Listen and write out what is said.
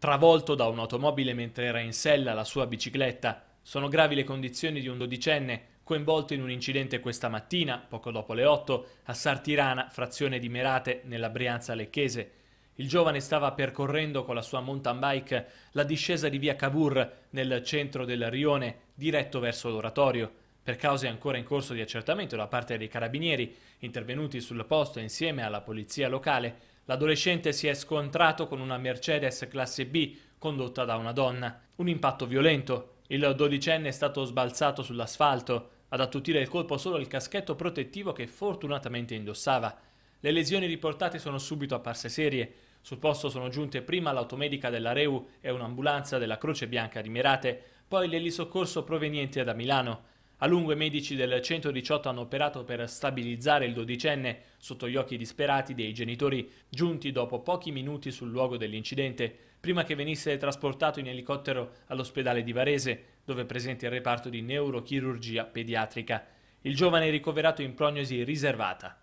travolto da un'automobile mentre era in sella la sua bicicletta. Sono gravi le condizioni di un dodicenne coinvolto in un incidente questa mattina, poco dopo le 8, a Sartirana, frazione di Merate, nella Brianza Lecchese. Il giovane stava percorrendo con la sua mountain bike la discesa di via Cavour nel centro del rione, diretto verso l'oratorio. Per cause ancora in corso di accertamento da parte dei carabinieri intervenuti sul posto insieme alla polizia locale, l'adolescente si è scontrato con una Mercedes classe B condotta da una donna. Un impatto violento. Il dodicenne è stato sbalzato sull'asfalto, ad attutire il colpo solo il caschetto protettivo che fortunatamente indossava. Le lesioni riportate sono subito apparse serie. Sul posto sono giunte prima l'automedica della Reu e un'ambulanza della Croce Bianca di Merate, poi l'elisoccorso proveniente da Milano. A lungo i medici del 118 hanno operato per stabilizzare il dodicenne sotto gli occhi disperati dei genitori, giunti dopo pochi minuti sul luogo dell'incidente, prima che venisse trasportato in elicottero all'ospedale di Varese, dove è presente il reparto di neurochirurgia pediatrica. Il giovane è ricoverato in prognosi riservata.